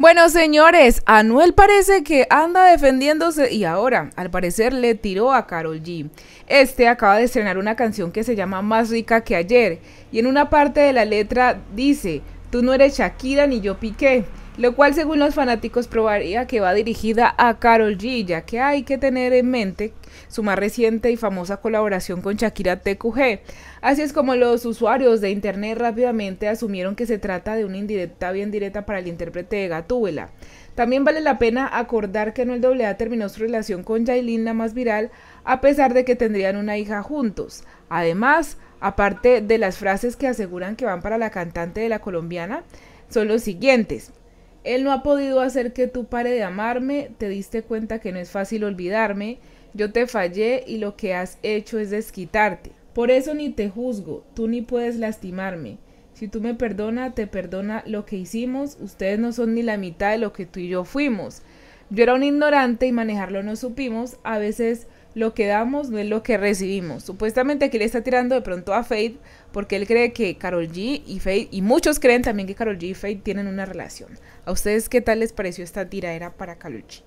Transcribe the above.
Bueno, señores, Anuel parece que anda defendiéndose y ahora, al parecer, le tiró a Carol G. Este acaba de estrenar una canción que se llama Más rica que ayer y en una parte de la letra dice, tú no eres Shakira ni yo Piqué lo cual según los fanáticos probaría que va dirigida a Carol G, ya que hay que tener en mente su más reciente y famosa colaboración con Shakira TQG. Así es como los usuarios de internet rápidamente asumieron que se trata de una indirecta bien directa para el intérprete de Gatúbela. También vale la pena acordar que Noel Doblea terminó su relación con Yailin, la más viral, a pesar de que tendrían una hija juntos. Además, aparte de las frases que aseguran que van para la cantante de la colombiana, son los siguientes. Él no ha podido hacer que tú pare de amarme, te diste cuenta que no es fácil olvidarme, yo te fallé y lo que has hecho es desquitarte. Por eso ni te juzgo, tú ni puedes lastimarme. Si tú me perdona, te perdona lo que hicimos, ustedes no son ni la mitad de lo que tú y yo fuimos. Yo era un ignorante y manejarlo no supimos, a veces lo que damos no es lo que recibimos. Supuestamente aquí le está tirando de pronto a Faith porque él cree que Carol G y Faith, y muchos creen también que Carol G y Faith tienen una relación. ¿A ustedes qué tal les pareció esta tiradera para Carol G?